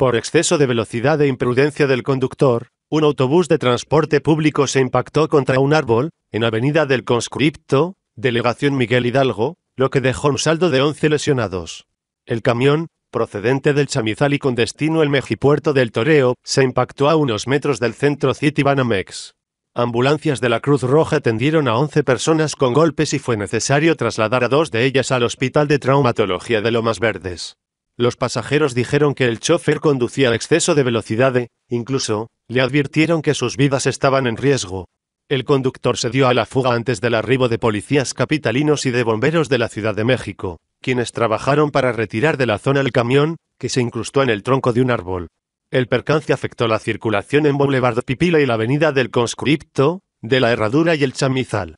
Por exceso de velocidad e imprudencia del conductor, un autobús de transporte público se impactó contra un árbol, en Avenida del Conscripto, Delegación Miguel Hidalgo, lo que dejó un saldo de 11 lesionados. El camión, procedente del Chamizal y con destino el Mejipuerto del Toreo, se impactó a unos metros del centro City Banamex. Ambulancias de la Cruz Roja atendieron a 11 personas con golpes y fue necesario trasladar a dos de ellas al Hospital de Traumatología de Lomas Verdes. Los pasajeros dijeron que el chofer conducía a exceso de velocidad e, incluso, le advirtieron que sus vidas estaban en riesgo. El conductor se dio a la fuga antes del arribo de policías capitalinos y de bomberos de la Ciudad de México, quienes trabajaron para retirar de la zona el camión, que se incrustó en el tronco de un árbol. El percance afectó la circulación en Boulevard Pipila y la Avenida del Conscripto, de la Herradura y el Chamizal.